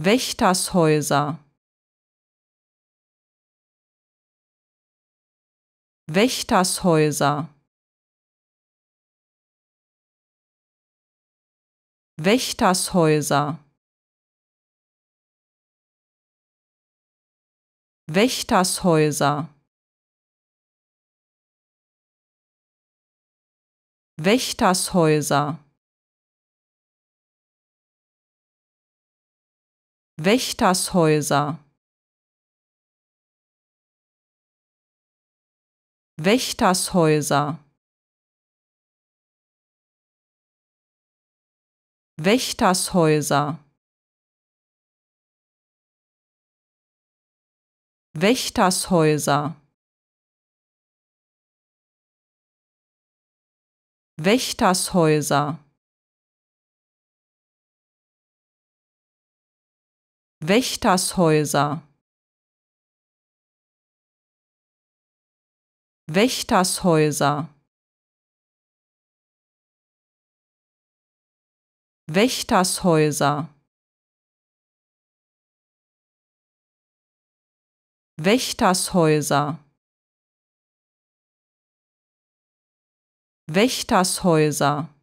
Wächtershäuser Wächtershäuser Wächtershäuser Wächtershäuser Wächtershäuser Wächtershäuser Wächtershäuser Wächtershäuser Wächtershäuser Wächtershäuser Wächtershäuser Wächtershäuser Wächtershäuser Wächtershäuser Wächtershäuser